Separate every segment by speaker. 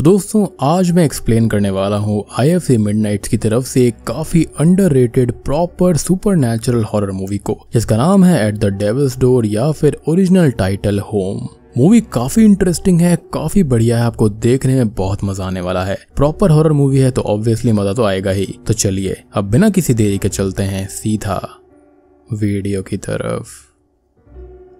Speaker 1: तो दोस्तों आज मैं एक्सप्लेन करने वाला हूँ आई एफ ए की तरफ से एक काफी underrated proper supernatural horror movie को जिसका नाम है एट द डेवल्स डोर या फिर ओरिजिनल टाइटल होम मूवी काफी इंटरेस्टिंग है काफी बढ़िया है आपको देखने में बहुत मजा आने वाला है प्रॉपर हॉरर मूवी है तो ऑब्वियसली मजा तो आएगा ही तो चलिए अब बिना किसी देरी के चलते हैं सीधा वीडियो की तरफ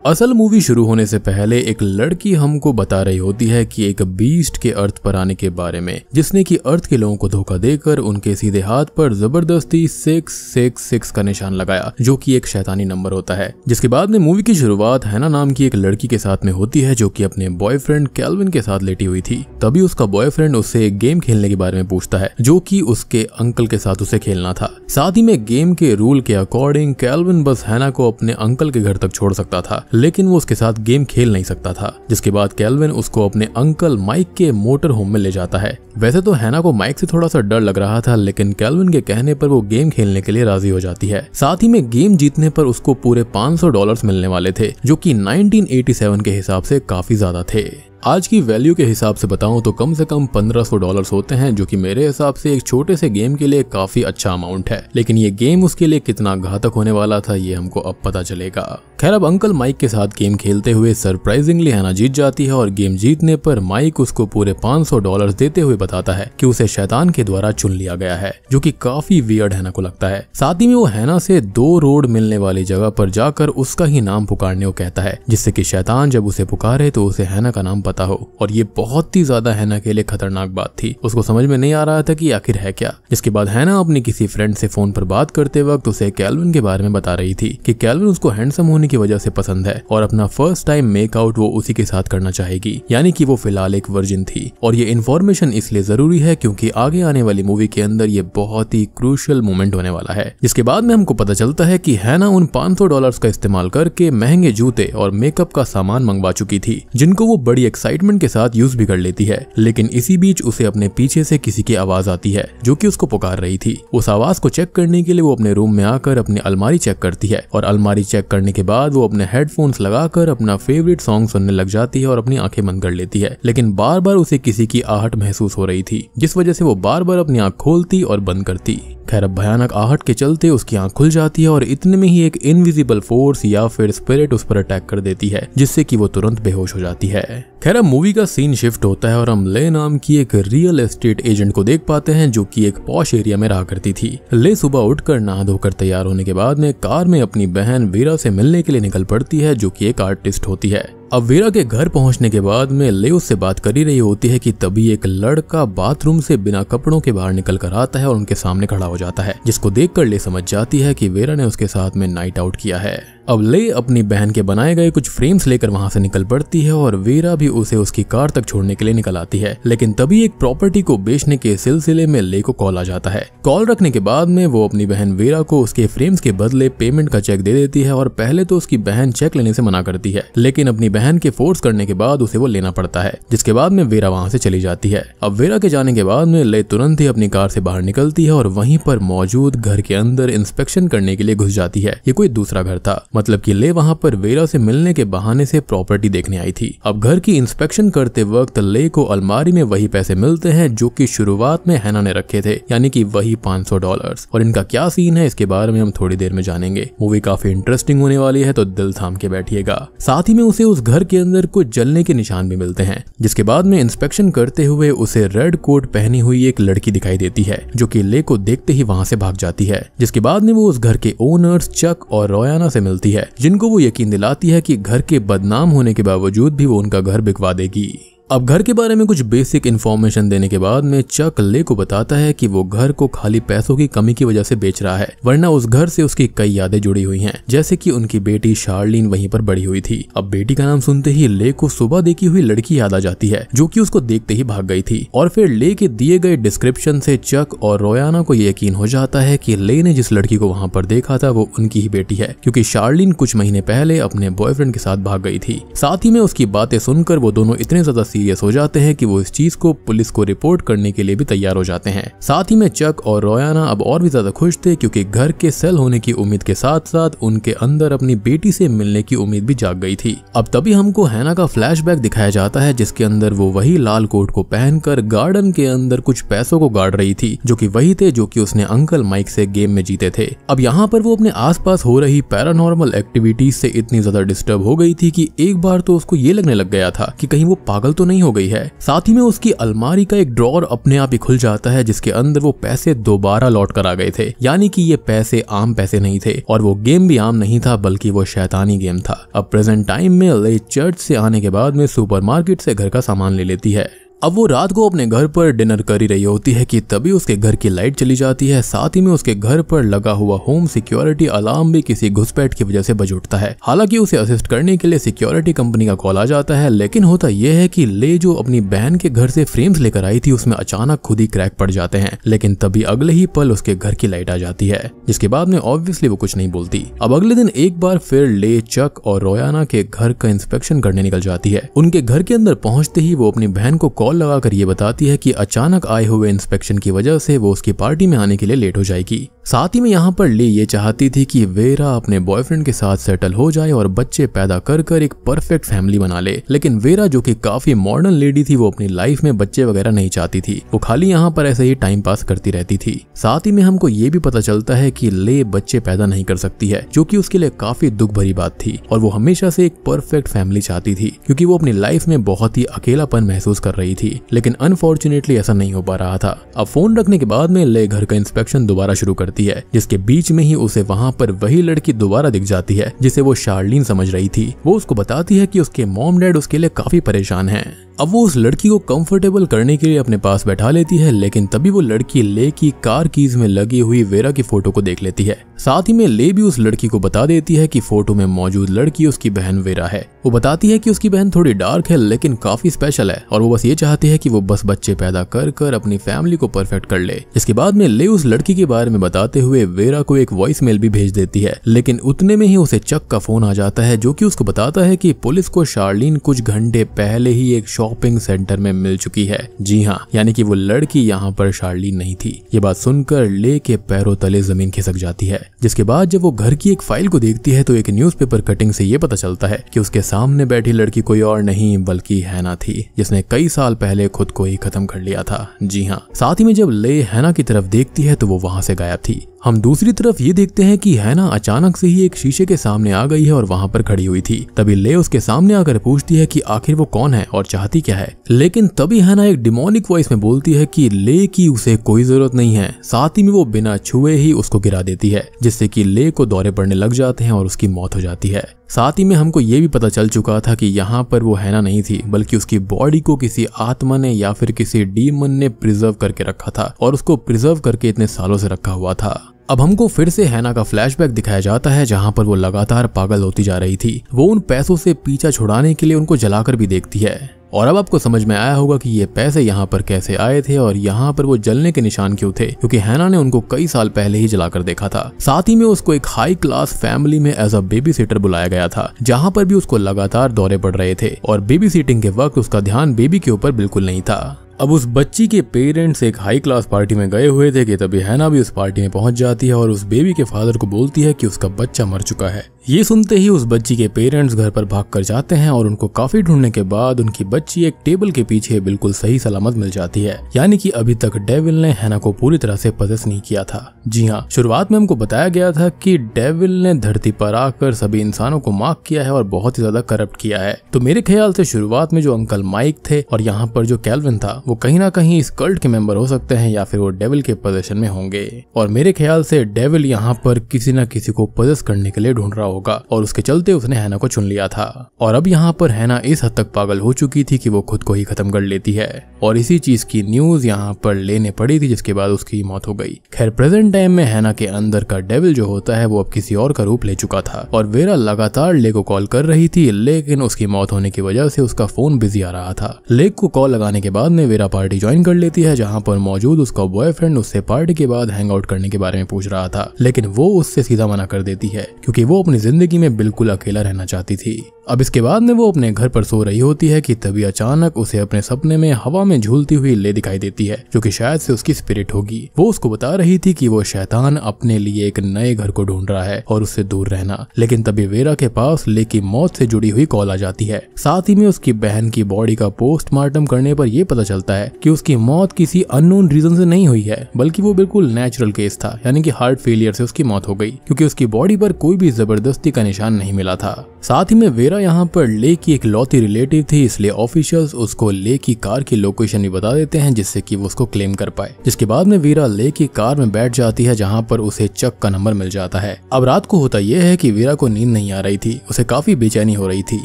Speaker 1: असल मूवी शुरू होने से पहले एक लड़की हमको बता रही होती है कि एक बीस्ट के अर्थ पर आने के बारे में जिसने कि अर्थ के लोगों को धोखा देकर उनके सीधे हाथ पर जबरदस्ती सिक्स सिक्स सिक्स का निशान लगाया जो कि एक शैतानी नंबर होता है जिसके बाद में मूवी की शुरुआत हैना नाम की एक लड़की के साथ में होती है जो की अपने बॉयफ्रेंड कैलविन के साथ लेटी हुई थी तभी उसका बॉयफ्रेंड उससे एक गेम खेलने के बारे में पूछता है जो की उसके अंकल के साथ उसे खेलना था साथ ही में गेम के रूल के अकॉर्डिंग कैलविन बस हैना को अपने अंकल के घर तक छोड़ सकता था लेकिन वो उसके साथ गेम खेल नहीं सकता था जिसके बाद कैलविन उसको अपने अंकल माइक के मोटर होम में ले जाता है वैसे तो हैना को माइक से थोड़ा सा डर लग रहा था लेकिन कैलविन के कहने पर वो गेम खेलने के लिए राजी हो जाती है साथ ही में गेम जीतने पर उसको पूरे 500 डॉलर्स मिलने वाले थे जो कि 1987 के हिसाब से काफी ज्यादा थे आज की वैल्यू के हिसाब से बताऊं तो कम से कम 1500 डॉलर्स होते हैं जो कि मेरे हिसाब से एक छोटे से गेम के लिए काफी अच्छा अमाउंट है लेकिन ये गेम उसके लिए कितना घातक होने वाला था ये हमको अब पता चलेगा खैर अब अंकल माइक के साथ गेम खेलते हुए सरप्राइजिंगली हैना जीत जाती है और गेम जीतने पर माइक उसको पूरे 500 डॉलर्स देते हुए बताता है कि उसे शैतान के द्वारा चुन लिया गया है जो कि काफी वियर्ड हैना को लगता है साथ ही में वो हैना से दो रोड मिलने वाली जगह पर जाकर उसका ही नाम पुकारने को कहता है जिससे की शैतान जब उसे पुकारे तो उसे हैना का नाम पता हो और ये बहुत ही ज्यादा हैना के लिए खतरनाक बात थी उसको समझ में नहीं आ रहा था कि आखिर है क्या जिसके बाद हैना अपनी किसी फ्रेंड से फोन पर बात करते वक्त उसे कैलविन के बारे में बता रही थी कि कैलविन उसको हैंडसम होने की वजह से पसंद है और अपना फर्स्ट टाइम मेकआउट वो उसी के साथ करना चाहेगी यानी कि वो फिलहाल एक वर्जिन थी और ये इन्फॉर्मेशन इसलिए जरूरी है क्योंकि आगे आने वाली मूवी के अंदर ये बहुत ही क्रूशियल मोमेंट होने वाला है जिसके बाद में हमको पता चलता है कि हैना उन 500 डॉलर्स का इस्तेमाल करके महंगे जूते और मेकअप का सामान मंगवा चुकी थी जिनको वो बड़ी एक्साइटमेंट के साथ यूज भी कर लेती है लेकिन इसी बीच उसे अपने पीछे से किसी की आवाज आती है जो कि उसको पुकार रही थी उस आवाज को चेक करने के लिए वो अपने रूम में आकर अपनी अलमारी चेक करती है और अलमारी चेक करने के बाद वो अपने हेडफोन्स लगाकर अपना फेवरेट सॉन्ग सुनने लग जाती है और अपनी आंखें बंद कर लेती है लेकिन बार बार उसे किसी की आहट महसूस हो रही थी जिस वजह से वो बार बार अपनी आंख खोलती और बंद करती खैर भयानक आहट के चलते उसकी आंख खुल जाती है और इतने में ही एक इनविजिबल फोर्स या फिर स्पिरिट उस पर अटैक कर देती है जिससे कि वो तुरंत बेहोश हो जाती है खैर अब मूवी का सीन शिफ्ट होता है और हम ले नाम की एक रियल एस्टेट एजेंट को देख पाते हैं जो कि एक पॉश एरिया में रहा करती थी ले सुबह उठकर नहा धोकर तैयार होने के बाद में कार में अपनी बहन वीरा से मिलने के लिए निकल पड़ती है जो कि एक आर्टिस्ट होती है अब वीरा के घर पहुंचने के बाद में लेव से बात कर ही रही होती है कि तभी एक लड़का बाथरूम से बिना कपड़ों के बाहर निकल कर आता है और उनके सामने खड़ा हो जाता है जिसको देखकर ले समझ जाती है कि वेरा ने उसके साथ में नाइट आउट किया है अब ले अपनी बहन के बनाए गए कुछ फ्रेम्स लेकर वहां से निकल पड़ती है और वेरा भी उसे उसकी कार तक छोड़ने के लिए निकल आती है लेकिन तभी एक प्रॉपर्टी को बेचने के सिलसिले में ले को कॉल आ जाता है कॉल रखने के बाद में वो अपनी बहन वेरा को उसके फ्रेम्स के बदले पेमेंट का चेक दे देती है और पहले तो उसकी बहन चेक लेने से मना करती है लेकिन अपनी बहन के फोर्स करने के बाद उसे वो लेना पड़ता है जिसके बाद में वेरा वहां से चली जाती है अब वेरा के जाने के बाद में ले तुरंत ही अपनी कार से बाहर निकलती है और वहीं पर मौजूद घर के अंदर इंस्पेक्शन करने के लिए घुस जाती है ये कोई दूसरा घर था मतलब कि ले वहां पर वेरा से मिलने के बहाने से प्रॉपर्टी देखने आई थी अब घर की इंस्पेक्शन करते वक्त ले को अलमारी में वही पैसे मिलते हैं जो की शुरुआत में हैना ने रखे थे यानी की वही पांच डॉलर और इनका क्या सीन है इसके बारे में हम थोड़ी देर में जानेंगे मूवी काफी इंटरेस्टिंग होने वाली है तो दिल थाम के बैठिएगा साथ ही में उसे उस घर के अंदर कुछ जलने के निशान भी मिलते हैं जिसके बाद में इंस्पेक्शन करते हुए उसे रेड कोट पहनी हुई एक लड़की दिखाई देती है जो कि ले को देखते ही वहां से भाग जाती है जिसके बाद में वो उस घर के ओनर्स चक और रोयाना से मिलती है जिनको वो यकीन दिलाती है कि घर के बदनाम होने के बावजूद भी वो उनका घर बिकवा देगी अब घर के बारे में कुछ बेसिक इन्फॉर्मेशन देने के बाद में चक ले को बताता है कि वो घर को खाली पैसों की कमी की वजह से बेच रहा है वरना उस घर से उसकी कई यादें जुड़ी हुई हैं जैसे कि उनकी बेटी शार्लिन वहीं पर बड़ी हुई थी अब बेटी का नाम सुनते ही ले को सुबह देखी हुई लड़की याद आ जाती है जो की उसको देखते ही भाग गई थी और फिर ले के दिए गए डिस्क्रिप्शन से चक और रोयाना को यकीन हो जाता है की ले ने जिस लड़की को वहाँ पर देखा था वो उनकी ही बेटी है क्यूँकी शार्लिन कुछ महीने पहले अपने बॉयफ्रेंड के साथ भाग गई थी साथ ही में उसकी बातें सुनकर वो दोनों इतने ज्यादा सीरियस हो जाते हैं कि वो इस चीज को पुलिस को रिपोर्ट करने के लिए भी तैयार हो जाते हैं साथ ही में चक और रोयाना अब और भी ज्यादा खुश थे क्योंकि घर के सेल होने की उम्मीद के साथ साथ उनके अंदर अपनी बेटी से मिलने की उम्मीद भी जाग गई थी अब तभी हमको हैना का फ्लैश दिखाया जाता है जिसके अंदर वो वही लाल कोट को पहनकर गार्डन के अंदर कुछ पैसों को गाड़ रही थी जो की वही थे जो की उसने अंकल माइक से गेम में जीते थे अब यहाँ पर वो अपने आस हो रही पैरानॉर्मल एक्टिविटीज से इतनी ज्यादा डिस्टर्ब हो गई थी कि एक बार तो उसको ये लगने लग गया था कि कहीं वो पागल तो नहीं हो गई है साथ ही में उसकी अलमारी का एक ड्रॉर अपने आप ही खुल जाता है जिसके अंदर वो पैसे दोबारा लौट कर आ गए थे यानी कि ये पैसे आम पैसे नहीं थे और वो गेम भी आम नहीं था बल्कि वो शैतानी गेम था अब प्रेजेंट टाइम में ले चर्च से आने के बाद में सुपरमार्केट से घर का सामान ले लेती है अब वो रात को अपने घर पर डिनर कर ही रही होती है कि तभी उसके घर की लाइट चली जाती है साथ ही में उसके घर पर लगा हुआ होम सिक्योरिटी अलार्म भी किसी घुसपैठ की वजह से बज उठता है हालांकि उसे असिस्ट करने के लिए सिक्योरिटी कंपनी का कॉल आ जाता है लेकिन होता यह है कि ले जो अपनी बहन के घर से फ्रेम्स लेकर आई थी उसमें अचानक खुद ही क्रैक पड़ जाते हैं लेकिन तभी अगले ही पल उसके घर की लाइट आ जाती है जिसके बाद में ऑब्वियसली वो कुछ नहीं बोलती अब अगले दिन एक बार फिर ले चक और रोयाना के घर का इंस्पेक्शन करने निकल जाती है उनके घर के अंदर पहुंचते ही वो अपनी बहन को कॉल कॉल लगाकर ये बताती है कि अचानक आए हुए इंस्पेक्शन की वजह से वो उसकी पार्टी में आने के लिए लेट हो जाएगी साथ ही में यहाँ पर ली ये चाहती थी कि वेरा अपने बॉयफ्रेंड के साथ सेटल हो जाए और बच्चे पैदा कर कर एक परफेक्ट फैमिली बना ले लेकिन वेरा जो कि काफी मॉडर्न लेडी थी वो अपनी लाइफ में बच्चे वगैरह नहीं चाहती थी वो खाली यहाँ पर ऐसे ही टाइम पास करती रहती थी साथ ही में हमको ये भी पता चलता है की ले बच्चे पैदा नहीं कर सकती है जो की उसके लिए काफी दुख भरी बात थी और वो हमेशा से एक परफेक्ट फैमिली चाहती थी क्यूँकी वो अपनी लाइफ में बहुत ही अकेलापन महसूस कर रही थी लेकिन अनफॉर्चुनेटली ऐसा नहीं हो पा रहा था अब फोन रखने के बाद में ले घर का इंस्पेक्शन दोबारा शुरू करती जाती है जिसके बीच में ही उसे वहाँ पर वही लड़की दोबारा दिख जाती है जिसे वो शार्लिन समझ रही थी वो उसको बताती है की उसके मॉम डैड उसके लिए काफी परेशान है अब वो उस लड़की को कंफर्टेबल करने के लिए अपने पास बैठा लेती है लेकिन तभी वो लड़की ले की कार कीज में लगी हुई वेरा की फोटो को देख लेती है साथ ही में ले भी उस लड़की को बता देती है कि फोटो में मौजूद लड़की उसकी बहन वेरा है वो बताती है कि उसकी बहन थोड़ी डार्क है लेकिन काफी स्पेशल है और वो बस ये चाहती है कि वो बस बच्चे पैदा कर कर अपनी फैमिली को परफेक्ट कर ले इसके बाद में ले उस लड़की के बारे में बता बताते हुए वेरा को एक वॉइस मेल भी भेज देती है लेकिन उतने में ही उसे चक का फोन आ जाता है जो कि उसको बताता है कि पुलिस को शार्लिन कुछ घंटे पहले ही एक शॉपिंग सेंटर में मिल चुकी है जी हाँ यानी कि वो लड़की यहाँ पर शार्लिन नहीं थी ये बात सुनकर ले के पैरों तले जमीन खिसक जाती है जिसके बाद जब वो घर की एक फाइल को देखती है तो एक न्यूज़पेपर कटिंग से ये पता चलता है कि उसके सामने बैठी लड़की कोई और नहीं बल्कि हैना थी जिसने कई साल पहले खुद को ही खत्म कर लिया था जी हाँ साथ ही में जब ले हैना की तरफ देखती है तो वो वहां से गायब थी mati हम दूसरी तरफ ये देखते हैं कि हैना अचानक से ही एक शीशे के सामने आ गई है और वहाँ पर खड़ी हुई थी तभी ले उसके सामने आकर पूछती है कि आखिर वो कौन है और चाहती क्या है लेकिन तभी हैना एक डिमोनिक वॉइस में बोलती है कि ले की उसे कोई जरूरत नहीं है साथ ही में वो बिना छुए ही उसको गिरा देती है जिससे की ले को दौरे पड़ने लग जाते हैं और उसकी मौत हो जाती है साथ ही में हमको ये भी पता चल चुका था कि यहाँ पर वो हैना नहीं थी बल्कि उसकी बॉडी को किसी आत्मा ने या फिर किसी डीमन ने प्रिजर्व करके रखा था और उसको प्रिजर्व करके इतने सालों से रखा हुआ था अब हमको फिर से हैना का फ्लैशबैक दिखाया जाता है जहां पर वो लगातार पागल होती जा रही थी वो उन पैसों से पीछा छुड़ाने के लिए उनको जलाकर भी देखती है और अब आपको समझ में आया होगा कि ये पैसे यहाँ पर कैसे आए थे और यहाँ पर वो जलने के निशान क्यों थे क्योंकि हैना ने उनको कई साल पहले ही जलाकर देखा था साथ ही में उसको एक हाई क्लास फैमिली में एज अ बेबी सीटर बुलाया गया था जहाँ पर भी उसको लगातार दौरे पड़ रहे थे और बेबी सीटिंग के वक्त उसका ध्यान बेबी के ऊपर बिल्कुल नहीं था अब उस बच्ची के पेरेंट्स एक हाई क्लास पार्टी में गए हुए थे कि तभी हैना भी उस पार्टी में पहुंच जाती है और उस बेबी के फादर को बोलती है कि उसका बच्चा मर चुका है ये सुनते ही उस बच्ची के पेरेंट्स घर पर भाग कर जाते हैं और उनको काफी ढूंढने के बाद उनकी बच्ची एक टेबल के पीछे बिल्कुल सही सलामत मिल जाती है यानी कि अभी तक डेविल ने हैना को पूरी तरह से पजस नहीं किया था जी हाँ शुरुआत में हमको बताया गया था कि डेविल ने धरती पर आकर सभी इंसानों को माफ किया है और बहुत ही ज्यादा करप्ट किया है तो मेरे ख्याल से शुरुआत में जो अंकल माइक थे और यहाँ पर जो कैलविन था वो कहीं ना कहीं इस कल्ट के मेंबर हो सकते हैं या फिर वो डेविल के पोजेशन में होंगे और मेरे ख्याल से डेविल यहाँ पर किसी न किसी को पोजेस करने के लिए ढूंढ रहा होगा और उसके चलते उसने हैना को चुन लिया था और अब यहाँ पर हैना इस हद तक पागल हो चुकी थी कि वो खुद को ही खत्म कर लेती है और इसी चीज की न्यूज यहाँ पर लेने पड़ी थी जिसके बाद उसकी मौत हो गई खैर प्रेजेंट टाइम में हैना के अंदर का डेविल जो होता है वो अब किसी और का रूप ले चुका था और वेरा लगातार ले को कॉल कर रही थी लेकिन उसकी मौत होने की वजह से उसका फोन बिजी आ रहा था लेक को कॉल लगाने के बाद में वेरा अंधेरा पार्टी ज्वाइन कर लेती है जहाँ पर मौजूद उसका बॉयफ्रेंड उससे पार्टी के बाद हैंग आउट करने के बारे में पूछ रहा था लेकिन वो उससे सीधा मना कर देती है क्योंकि वो अपनी जिंदगी में बिल्कुल अकेला रहना चाहती थी अब इसके बाद में वो अपने घर पर सो रही होती है कि तभी अचानक उसे अपने सपने में हवा में झूलती हुई ले दिखाई देती है जो कि शायद से उसकी स्पिरिट होगी वो उसको बता रही थी कि वो शैतान अपने लिए एक नए घर को ढूंढ रहा है और उससे दूर रहना लेकिन तभी वेरा के पास ले की मौत से जुड़ी हुई कॉल आ जाती है साथ ही में उसकी बहन की बॉडी का पोस्टमार्टम करने पर यह पता चलता है कि उसकी मौत किसी अननोन रीजन से नहीं हुई है बल्कि वो बिल्कुल नेचुरल केस था यानी कि हार्ट फेलियर से उसकी मौत हो गई क्योंकि उसकी बॉडी पर कोई भी जबरदस्ती का निशान नहीं मिला था साथ ही में वेरा यहाँ पर ले की एक लौती रिलेटिव थी इसलिए ऑफिशियल्स उसको ले की कार की लोकेशन भी बता देते हैं जिससे कि वो उसको क्लेम कर पाए जिसके बाद में वीरा ले की कार में बैठ जाती है जहाँ पर उसे चक का नंबर मिल जाता है अब रात को होता यह है की वीरा को नींद नहीं आ रही थी उसे काफी बेचैनी हो रही थी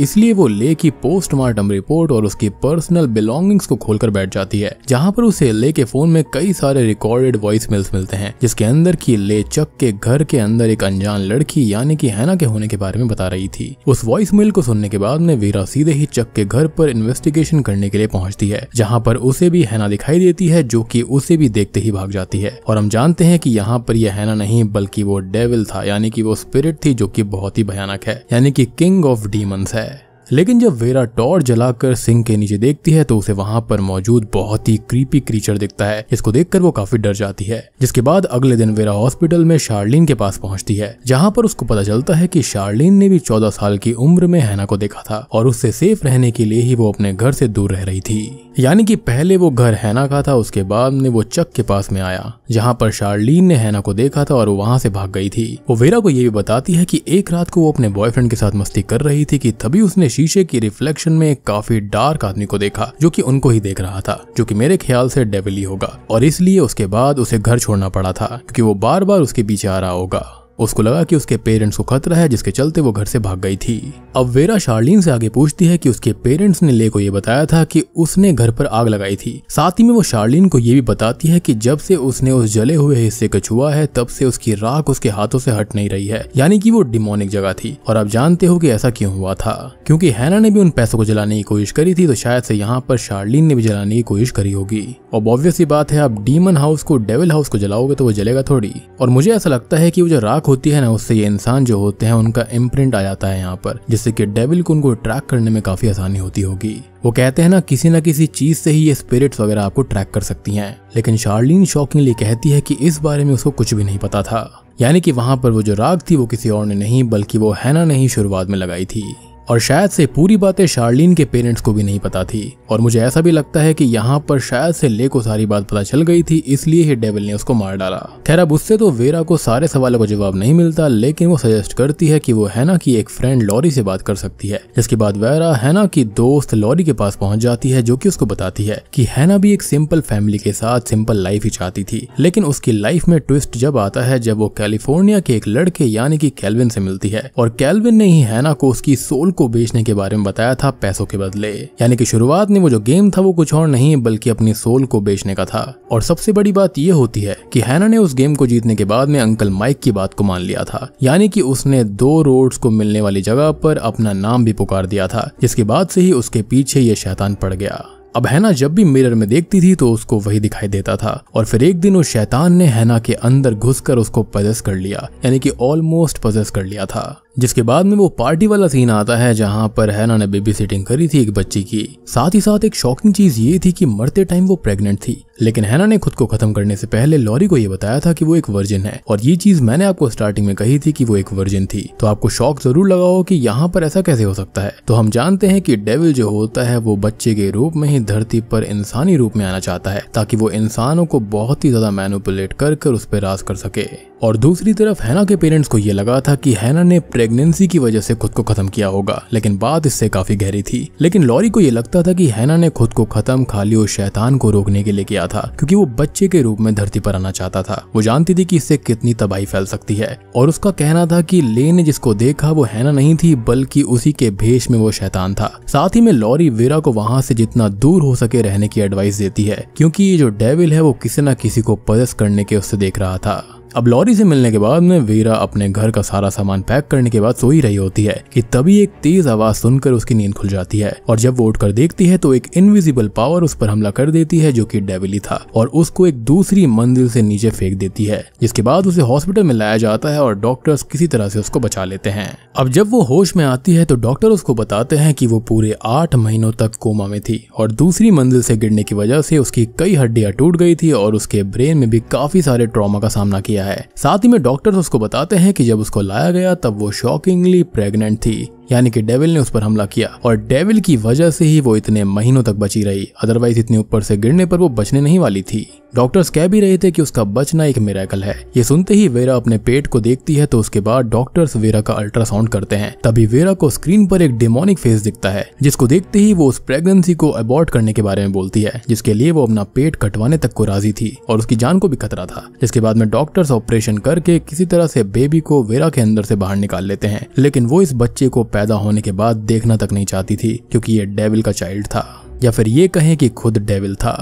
Speaker 1: इसलिए वो ले की पोस्टमार्टम रिपोर्ट और उसकी पर्सनल बिलोंगिंग्स को खोलकर बैठ जाती है जहाँ पर उसे ले के फोन में कई सारे रिकॉर्डेड वॉइस मेल्स मिलते हैं जिसके अंदर की ले चक के घर के अंदर एक अनजान लड़की यानी कि हैना के होने के बारे में बता रही थी उस वॉइस वॉइसमेल को सुनने के बाद में वीरा सीधे ही चक के घर पर इन्वेस्टिगेशन करने के लिए पहुंचती है जहाँ पर उसे भी हैना दिखाई देती है जो की उसे भी देखते ही भाग जाती है और हम जानते हैं की यहाँ पर यह हैना नहीं बल्कि वो डेविल था यानी की वो स्पिरिट थी जो की बहुत ही भयानक है यानी की किंग ऑफ डीमंस है लेकिन जब वेरा टॉर्च जलाकर सिंह के नीचे देखती है तो उसे वहां पर मौजूद बहुत ही क्रीपी क्रीचर दिखता है इसको देखकर वो काफी डर जाती है जिसके बाद अगले दिन वेरा हॉस्पिटल में शार्लिन के पास पहुंचती है जहां पर उसको पता चलता है की शार्लिन ने भी चौदह साल की उम्र में हैना को देखा था और उससे सेफ रहने के लिए ही वो अपने घर से दूर रह रही थी यानी कि पहले वो घर हैना का था उसके बाद में वो चक के पास में आया जहां पर शार्लिन ने हैना को देखा था और वो वहां से भाग गई थी वो वेरा को ये भी बताती है कि एक रात को वो अपने बॉयफ्रेंड के साथ मस्ती कर रही थी कि तभी उसने शीशे की रिफ्लेक्शन में एक काफी डार्क आदमी को देखा जो की उनको ही देख रहा था जो की मेरे ख्याल से डेविली होगा और इसलिए उसके बाद उसे घर छोड़ना पड़ा था क्योंकि वो बार बार उसके पीछे आ रहा होगा उसको लगा कि उसके पेरेंट्स को खतरा है जिसके चलते वो घर से भाग गई थी अब वेरा शार्लिन से आगे पूछती है कि उसके पेरेंट्स ने ले को ये बताया था कि उसने घर पर आग लगाई थी साथ ही में वो शार्लिन को ये भी बताती है कि जब से उसने उस जले हुए हिस्से को छुआ है तब से उसकी राख उसके हाथों से हट नहीं रही है यानी कि वो डिमोनिक जगह थी और आप जानते हो कि ऐसा क्यों हुआ था क्योंकि हैना ने भी उन पैसों को जलाने की कोशिश करी थी तो शायद से यहाँ पर शार्लिन ने भी जलाने की कोशिश करी होगी और ऑब्वियस बात है आप डीमन हाउस को डेविल हाउस को जलाओगे तो वो जलेगा थोड़ी और मुझे ऐसा लगता है की वो जो राख होती है ना उससे ये इंसान जो होते हैं उनका इम्प्रिंट आ जाता है यहाँ पर जिससे कि डेविल को उनको ट्रैक करने में काफी आसानी होती होगी वो कहते हैं ना किसी ना किसी चीज से ही ये स्पिरिट्स वगैरह आपको ट्रैक कर सकती हैं लेकिन शार्लिन शॉकिंगली कहती है कि इस बारे में उसको कुछ भी नहीं पता था यानी कि वहां पर वो जो राग थी वो किसी और ने नहीं बल्कि वो हैना ने ही शुरुआत में लगाई थी और शायद से पूरी बातें शार्लिन के पेरेंट्स को भी नहीं पता थी और मुझे ऐसा भी लगता है कि यहाँ पर शायद से ले को सारी बात पता चल गई थी इसलिए ही डेविल ने उसको मार डाला खैर अब उससे तो वेरा को सारे सवालों का जवाब नहीं मिलता लेकिन वो सजेस्ट करती है कि वो हैना की एक फ्रेंड लॉरी से बात कर सकती है जिसके बाद वेरा हैना की दोस्त लॉरी के पास पहुंच जाती है जो की उसको बताती है की हैना भी एक सिंपल फैमिली के साथ सिंपल लाइफ ही चाहती थी लेकिन उसकी लाइफ में ट्विस्ट जब आता है जब वो कैलिफोर्निया के एक लड़के यानी की कैलविन से मिलती है और कैलविन ने ही हैना को उसकी सोल को को बेचने के बारे में बताया था पैसों के बदले यानी कि शुरुआत में वो जो गेम था वो कुछ और नहीं बल्कि अपनी सोल को बेचने का था और सबसे बड़ी बात यह होती है कि हैना ने उस गेम को जीतने के बाद में अंकल माइक की बात को मान लिया था यानी कि उसने दो रोड्स को मिलने वाली जगह पर अपना नाम भी पुकार दिया था जिसके बाद से ही उसके पीछे ये शैतान पड़ गया अब हैना जब भी मिरर में देखती थी तो उसको वही दिखाई देता था और फिर एक दिन उस शैतान ने हैना के अंदर घुसकर उसको पजेस कर लिया यानी कि ऑलमोस्ट पजेस कर लिया था जिसके बाद में वो पार्टी वाला सीन आता है जहां पर हैना ने बेबी सिटिंग करी थी एक बच्ची की साथ ही साथ एक शॉकिंग चीज ये थी कि मरते टाइम वो प्रेग्नेंट थी लेकिन हैना ने खुद को खत्म करने से पहले लॉरी को ये बताया था कि वो एक वर्जिन है और ये चीज मैंने आपको स्टार्टिंग में कही थी कि वो एक वर्जिन थी तो आपको शौक जरूर लगा हो कि यहाँ पर ऐसा कैसे हो सकता है तो हम जानते हैं कि डेविल जो होता है वो बच्चे के रूप में ही धरती पर इंसानी रूप में आना चाहता है ताकि वो इंसानों को बहुत ही ज्यादा मैनुपुलेट कर उस पर राज कर सके और दूसरी तरफ हैना के पेरेंट्स को यह लगा था कि हैना ने प्रेगनेंसी की वजह से खुद को खत्म किया होगा लेकिन बात इससे काफी गहरी थी लेकिन लॉरी को यह लगता था कि हैना ने खुद को खत्म खाली और शैतान को रोकने के लिए किया था क्योंकि वो बच्चे के रूप में धरती पर आना चाहता था वो जानती थी कि इससे कितनी तबाही फैल सकती है और उसका कहना था कि ले ने जिसको देखा वो हैना नहीं थी बल्कि उसी के भेष में वो शैतान था साथ ही में लॉरी वेरा को वहां से जितना दूर हो सके रहने की एडवाइस देती है क्योंकि ये जो डेविल है वो किसी न किसी को पदस करने के उससे देख रहा था अब लॉरी से मिलने के बाद में वीरा अपने घर का सारा सामान पैक करने के बाद सो ही रही होती है कि तभी एक तेज आवाज सुनकर उसकी नींद खुल जाती है और जब वो उठकर देखती है तो एक इनविजिबल पावर उस पर हमला कर देती है जो कि डेविली था और उसको एक दूसरी मंजिल से नीचे फेंक देती है जिसके बाद उसे हॉस्पिटल में लाया जाता है और डॉक्टर्स किसी तरह से उसको बचा लेते हैं अब जब वो होश में आती है तो डॉक्टर उसको बताते हैं कि वो पूरे आठ महीनों तक कोमा में थी और दूसरी मंजिल से गिरने की वजह से उसकी कई हड्डियां टूट गई थी और उसके ब्रेन में भी काफी सारे ट्रॉमा का सामना किया गया है साथ ही में डॉक्टर्स उसको बताते हैं कि जब उसको लाया गया तब वो शॉकिंगली प्रेग्नेंट थी यानी कि डेविल ने उस पर हमला किया और डेविल की वजह से ही वो इतने महीनों तक बची रही अदरवाइज इतने ऊपर से गिरने पर वो बचने नहीं वाली थी डॉक्टर्स कह भी रहे थे कि उसका बचना एक मेरेकल है ये सुनते ही वेरा अपने पेट को देखती है तो उसके बाद डॉक्टर्स वेरा का अल्ट्रासाउंड करते हैं तभी वेरा को स्क्रीन पर एक डेमोनिक फेस दिखता है जिसको देखते ही वो उस प्रेगनेंसी को अबॉर्ट करने के बारे में बोलती है जिसके लिए वो अपना पेट कटवाने तक को राजी थी और उसकी जान को भी खतरा था जिसके बाद में डॉक्टर्स ऑपरेशन करके किसी तरह से बेबी को वेरा के अंदर से बाहर निकाल लेते हैं लेकिन वो इस बच्चे को पैदा होने के बाद देखना तक नहीं चाहती थी क्योंकि ये डेविल का चाइल्ड था या फिर ये कहें कि खुद डेविल था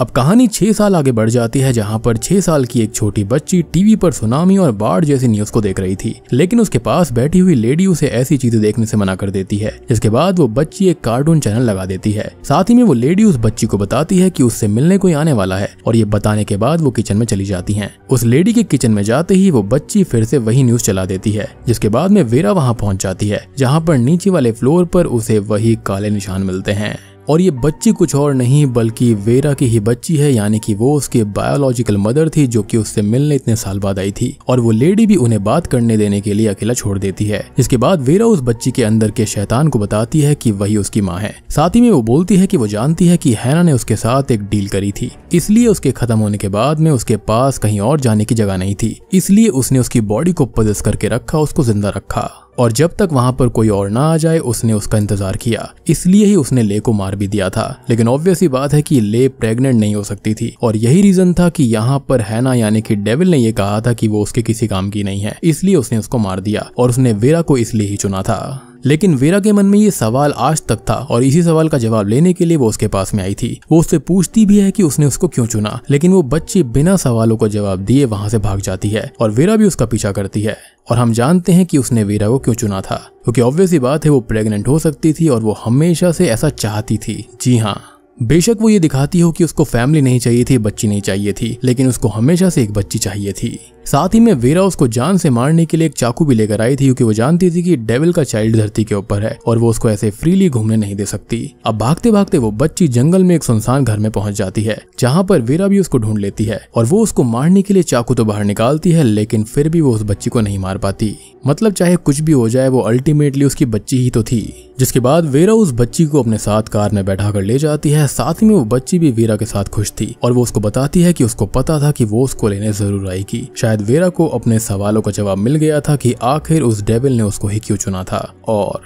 Speaker 1: अब कहानी छह साल आगे बढ़ जाती है जहाँ पर छह साल की एक छोटी बच्ची टीवी पर सुनामी और बाढ़ जैसी न्यूज को देख रही थी लेकिन उसके पास बैठी हुई लेडी उसे ऐसी चीजें देखने से मना कर देती है जिसके बाद वो बच्ची एक कार्टून चैनल लगा देती है साथ ही में वो लेडी उस बच्ची को बताती है की उससे मिलने कोई आने वाला है और ये बताने के बाद वो किचन में चली जाती है उस लेडी के किचन में जाते ही वो बच्ची फिर से वही न्यूज चला देती है जिसके बाद में वेरा वहाँ पहुँच जाती है जहाँ पर नीचे वाले फ्लोर पर उसे वही काले निशान मिलते हैं और ये बच्ची कुछ और नहीं बल्कि वेरा की ही बच्ची है यानी कि वो उसके बायोलॉजिकल मदर थी जो कि उससे मिलने इतने साल बाद आई थी और वो लेडी भी उन्हें बात करने देने के लिए अकेला छोड़ देती है इसके बाद वेरा उस बच्ची के अंदर के शैतान को बताती है कि वही उसकी माँ है साथ ही में वो बोलती है की वो जानती है की हैना ने उसके साथ एक डील करी थी इसलिए उसके खत्म होने के बाद में उसके पास कहीं और जाने की जगह नहीं थी इसलिए उसने उसकी बॉडी को पदस करके रखा उसको जिंदा रखा और जब तक वहां पर कोई और ना आ जाए उसने उसका इंतजार किया इसलिए ही उसने ले को मार भी दिया था लेकिन ऑब्वियस ही बात है कि ले प्रेग्नेंट नहीं हो सकती थी और यही रीजन था कि यहाँ पर हैना यानी कि डेविल ने यह कहा था कि वो उसके किसी काम की नहीं है इसलिए उसने उसको मार दिया और उसने वेरा को इसलिए ही चुना था लेकिन वेरा के मन में ये सवाल आज तक था और इसी सवाल का जवाब लेने के लिए वो उसके पास में आई थी वो उससे पूछती भी है कि उसने उसको क्यों चुना लेकिन वो बच्ची बिना सवालों को जवाब दिए वहां से भाग जाती है और वेरा भी उसका पीछा करती है और हम जानते हैं कि उसने वीरा को क्यों चुना था क्योंकि ऑब्वियस ही बात है वो प्रेग्नेंट हो सकती थी और वो हमेशा से ऐसा चाहती थी जी हाँ बेशक वो ये दिखाती हो कि उसको फैमिली नहीं चाहिए थी बच्ची नहीं चाहिए थी लेकिन उसको हमेशा से एक बच्ची चाहिए थी साथ ही में वेरा उसको जान से मारने के लिए एक चाकू भी लेकर आई थी क्योंकि वो जानती थी कि डेविल का चाइल्ड धरती के ऊपर है और वो उसको ऐसे फ्रीली घूमने नहीं दे सकती अब भागते भागते वो बच्ची जंगल में एक सुनसान घर में पहुंच जाती है जहाँ पर वेरा भी उसको ढूंढ लेती है और वो उसको मारने के लिए चाकू तो बाहर निकालती है लेकिन फिर भी वो उस बच्ची को नहीं मार पाती मतलब चाहे कुछ भी हो जाए वो अल्टीमेटली उसकी बच्ची ही तो थी जिसके बाद वेरा उस बच्ची को अपने साथ कार में बैठा कर ले जाती है साथ ही में वो बच्ची भी वेरा के साथ खुश थी और वो उसको बताती है कि उसको पता था कि वो उसको लेने जरूर आएगी शायद शायद वेरा को अपने सवालों का जवाब मिल गया था कि आखिर उस डेविल ने उसको ही क्यों चुना था और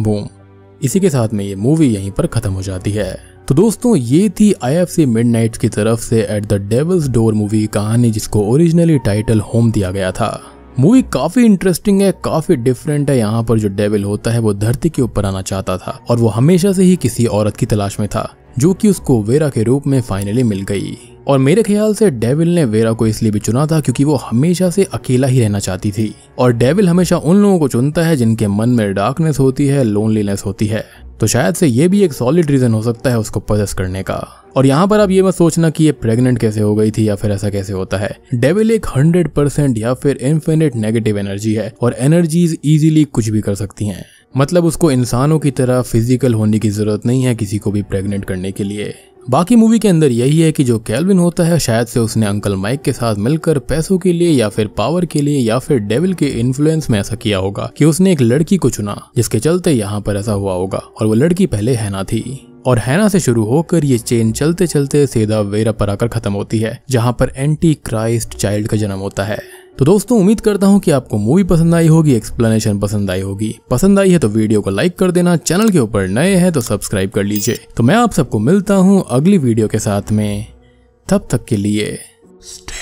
Speaker 1: बूम इसी के साथ में ये मूवी यहीं पर खत्म हो जाती है तो दोस्तों ये थी आई एफ सी मिड की तरफ से at the Devil's Door movie कहानी जिसको ओरिजिनली टाइटल होम दिया गया था मूवी काफी इंटरेस्टिंग है काफी डिफरेंट है यहाँ पर जो डेविल होता है वो धरती के ऊपर आना चाहता था और वो हमेशा से ही किसी औरत की तलाश में था जो कि उसको वेरा के रूप में फाइनली मिल गई और मेरे ख्याल से डेविल ने वेरा को इसलिए भी चुना था क्योंकि वो हमेशा से अकेला ही रहना चाहती थी और डेविल हमेशा उन लोगों को चुनता है जिनके मन में डार्कनेस होती है लोनलीनेस होती है तो शायद से ये भी एक सॉलिड रीजन हो सकता है उसको पजेस करने का और यहाँ पर आप ये मत सोचना कि ये प्रेग्नेंट कैसे हो गई थी या फिर ऐसा कैसे होता है डेविल एक हंड्रेड परसेंट या फिर इन्फिनिट नेगेटिव एनर्जी है और एनर्जीज इजीली कुछ भी कर सकती हैं मतलब उसको इंसानों की तरह फिजिकल होने की ज़रूरत नहीं है किसी को भी प्रेग्नेंट करने के लिए बाकी मूवी के अंदर यही है कि जो कैलविन होता है शायद से उसने अंकल माइक के साथ मिलकर पैसों के लिए या फिर पावर के लिए या फिर डेविल के इन्फ्लुएंस में ऐसा किया होगा कि उसने एक लड़की को चुना जिसके चलते यहाँ पर ऐसा हुआ होगा और वो लड़की पहले हैना थी और हैना से शुरू होकर ये चेन चलते चलते सीधा वेरा पर आकर खत्म होती है जहाँ पर एंटी क्राइस्ट चाइल्ड का जन्म होता है तो दोस्तों उम्मीद करता हूँ कि आपको मूवी पसंद आई होगी एक्सप्लेनेशन पसंद आई होगी पसंद आई है तो वीडियो को लाइक कर देना चैनल के ऊपर नए हैं तो सब्सक्राइब कर लीजिए तो मैं आप सबको मिलता हूँ अगली वीडियो के साथ में तब तक के लिए